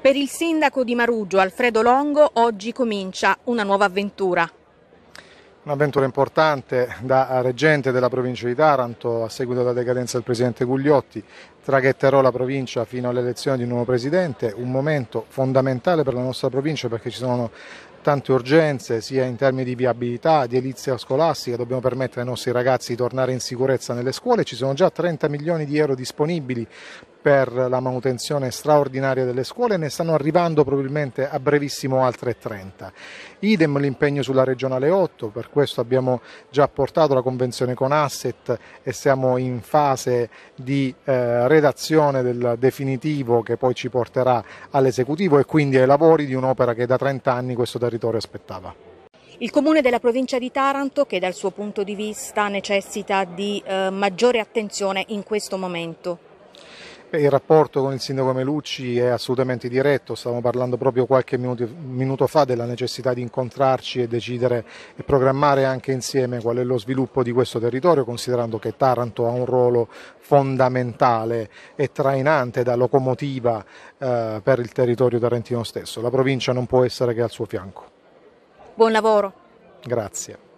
Per il sindaco di Marugio, Alfredo Longo, oggi comincia una nuova avventura. Un'avventura importante da reggente della provincia di Taranto a seguito della decadenza del presidente Gugliotti. Traghetterò la provincia fino all'elezione di un nuovo presidente, un momento fondamentale per la nostra provincia perché ci sono tante urgenze sia in termini di viabilità, di edilizia scolastica, dobbiamo permettere ai nostri ragazzi di tornare in sicurezza nelle scuole, ci sono già 30 milioni di euro disponibili per la manutenzione straordinaria delle scuole ne stanno arrivando probabilmente a brevissimo altre 30. Idem l'impegno sulla regionale 8, per questo abbiamo già portato la convenzione con Asset e siamo in fase di eh, redazione del definitivo che poi ci porterà all'esecutivo e quindi ai lavori di un'opera che da 30 anni questo territorio territorio aspettava. Il comune della provincia di Taranto che dal suo punto di vista necessita di eh, maggiore attenzione in questo momento. Il rapporto con il sindaco Melucci è assolutamente diretto, stavamo parlando proprio qualche minuto, minuto, fa della necessità di incontrarci e decidere e programmare anche insieme qual è lo sviluppo di questo territorio, considerando che Taranto ha un ruolo fondamentale e trainante da locomotiva eh, per il territorio tarentino stesso. La provincia non può essere che al suo fianco. Buon lavoro. Grazie.